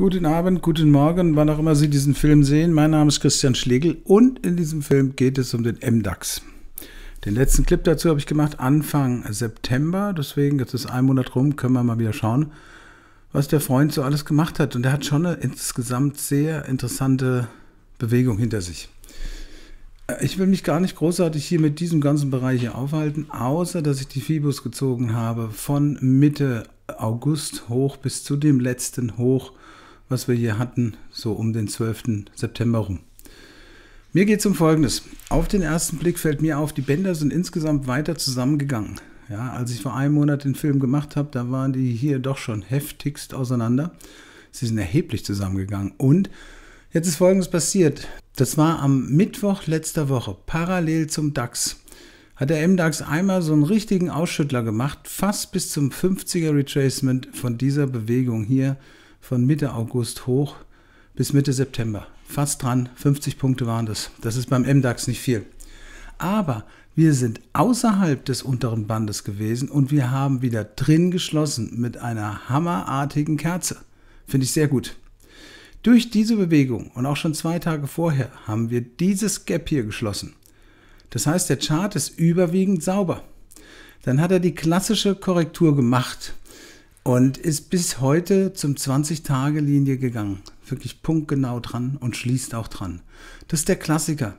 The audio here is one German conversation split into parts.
Guten Abend, guten Morgen, wann auch immer Sie diesen Film sehen. Mein Name ist Christian Schlegel und in diesem Film geht es um den MDAX. Den letzten Clip dazu habe ich gemacht Anfang September, deswegen jetzt ist ein Monat rum, können wir mal wieder schauen, was der Freund so alles gemacht hat. Und er hat schon eine insgesamt sehr interessante Bewegung hinter sich. Äh, ich will mich gar nicht großartig hier mit diesem ganzen Bereich hier aufhalten, außer dass ich die Fibus gezogen habe von Mitte August hoch bis zu dem letzten Hoch was wir hier hatten, so um den 12. September rum. Mir geht es um Folgendes. Auf den ersten Blick fällt mir auf, die Bänder sind insgesamt weiter zusammengegangen. Ja, als ich vor einem Monat den Film gemacht habe, da waren die hier doch schon heftigst auseinander. Sie sind erheblich zusammengegangen. Und jetzt ist Folgendes passiert. Das war am Mittwoch letzter Woche, parallel zum DAX, hat der MDAX einmal so einen richtigen Ausschüttler gemacht, fast bis zum 50er Retracement von dieser Bewegung hier von Mitte August hoch bis Mitte September. Fast dran, 50 Punkte waren das. Das ist beim MDAX nicht viel. Aber wir sind außerhalb des unteren Bandes gewesen und wir haben wieder drin geschlossen mit einer hammerartigen Kerze. Finde ich sehr gut. Durch diese Bewegung und auch schon zwei Tage vorher haben wir dieses Gap hier geschlossen. Das heißt, der Chart ist überwiegend sauber. Dann hat er die klassische Korrektur gemacht, und ist bis heute zum 20-Tage-Linie gegangen. Wirklich punktgenau dran und schließt auch dran. Das ist der Klassiker.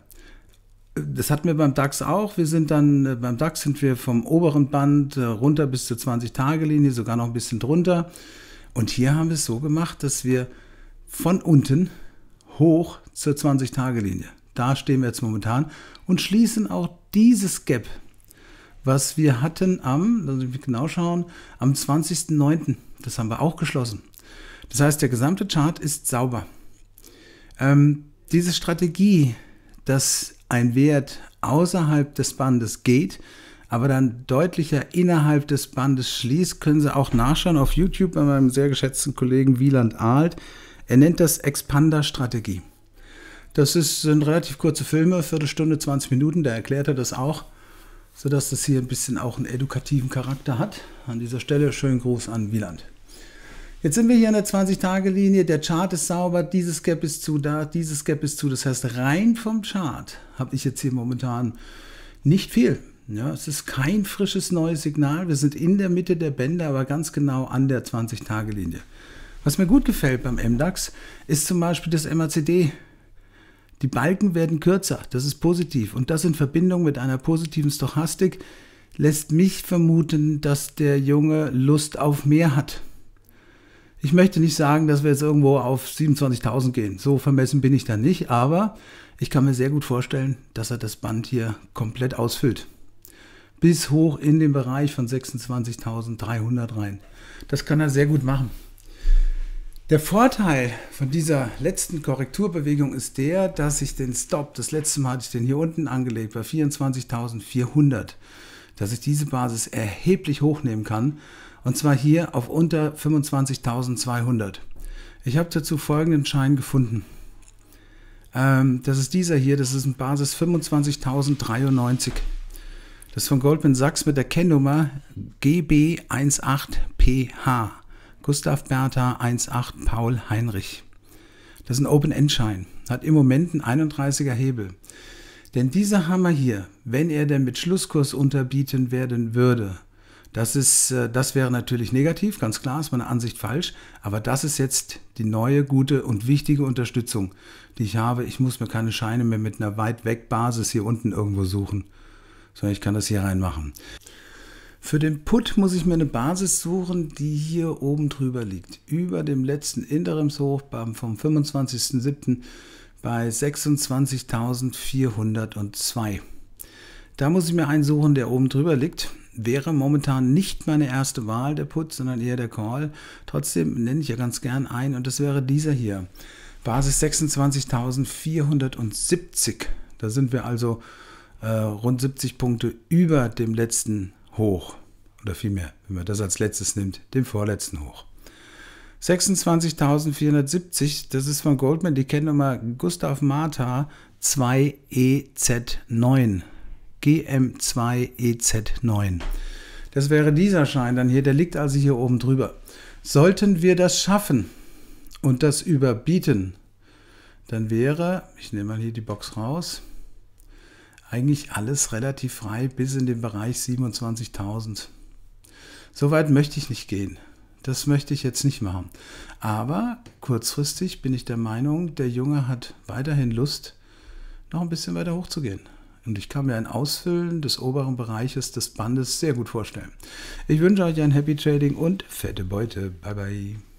Das hatten wir beim DAX auch. Wir sind dann, äh, beim DAX sind wir vom oberen Band äh, runter bis zur 20-Tage-Linie, sogar noch ein bisschen drunter. Und hier haben wir es so gemacht, dass wir von unten hoch zur 20-Tage-Linie. Da stehen wir jetzt momentan und schließen auch dieses Gap, was wir hatten am, also wir genau schauen, am 20.09. Das haben wir auch geschlossen. Das heißt, der gesamte Chart ist sauber. Ähm, diese Strategie, dass ein Wert außerhalb des Bandes geht, aber dann deutlicher innerhalb des Bandes schließt, können Sie auch nachschauen auf YouTube bei meinem sehr geschätzten Kollegen Wieland Ahlt. Er nennt das Expander-Strategie. Das sind relativ kurze Filme, Viertelstunde, 20 Minuten, da erklärt er das auch sodass das hier ein bisschen auch einen edukativen Charakter hat. An dieser Stelle schönen Gruß an Wieland. Jetzt sind wir hier an der 20-Tage-Linie, der Chart ist sauber, dieses Gap ist zu, da, dieses Gap ist zu. Das heißt, rein vom Chart habe ich jetzt hier momentan nicht viel. Ja, es ist kein frisches neues Signal. Wir sind in der Mitte der Bänder, aber ganz genau an der 20-Tage-Linie. Was mir gut gefällt beim MDAX ist zum Beispiel das MACD die Balken werden kürzer, das ist positiv. Und das in Verbindung mit einer positiven Stochastik lässt mich vermuten, dass der Junge Lust auf mehr hat. Ich möchte nicht sagen, dass wir jetzt irgendwo auf 27.000 gehen. So vermessen bin ich da nicht, aber ich kann mir sehr gut vorstellen, dass er das Band hier komplett ausfüllt. Bis hoch in den Bereich von 26.300 rein. Das kann er sehr gut machen. Der Vorteil von dieser letzten Korrekturbewegung ist der, dass ich den Stop, das letzte Mal hatte ich den hier unten angelegt, bei 24.400, dass ich diese Basis erheblich hochnehmen kann und zwar hier auf unter 25.200. Ich habe dazu folgenden Schein gefunden. Ähm, das ist dieser hier, das ist ein Basis 25.093. Das ist von Goldman Sachs mit der Kennnummer GB18PH. Gustav Bertha 1,8 Paul Heinrich. Das ist ein Open-End-Schein, hat im Moment einen 31er Hebel. Denn dieser Hammer hier, wenn er denn mit Schlusskurs unterbieten werden würde, das, ist, äh, das wäre natürlich negativ, ganz klar, ist meine Ansicht falsch, aber das ist jetzt die neue, gute und wichtige Unterstützung, die ich habe. Ich muss mir keine Scheine mehr mit einer weit weg Basis hier unten irgendwo suchen, sondern ich kann das hier reinmachen. Für den Put muss ich mir eine Basis suchen, die hier oben drüber liegt. Über dem letzten Interimshoch vom 25.07. bei 26.402. Da muss ich mir einen suchen, der oben drüber liegt. Wäre momentan nicht meine erste Wahl der Put, sondern eher der Call. Trotzdem nenne ich ja ganz gern einen und das wäre dieser hier. Basis 26.470. Da sind wir also äh, rund 70 Punkte über dem letzten Interimshoch hoch. Oder vielmehr, wenn man das als letztes nimmt, den vorletzten hoch. 26.470, das ist von Goldman die Kennnummer Gustav Martha 2EZ9. E GM2EZ9. E das wäre dieser Schein dann hier, der liegt also hier oben drüber. Sollten wir das schaffen und das überbieten, dann wäre, ich nehme mal hier die Box raus, eigentlich alles relativ frei bis in den Bereich 27.000. So weit möchte ich nicht gehen. Das möchte ich jetzt nicht machen. Aber kurzfristig bin ich der Meinung, der Junge hat weiterhin Lust, noch ein bisschen weiter hochzugehen. Und ich kann mir ein Ausfüllen des oberen Bereiches des Bandes sehr gut vorstellen. Ich wünsche euch ein Happy Trading und fette Beute. Bye bye.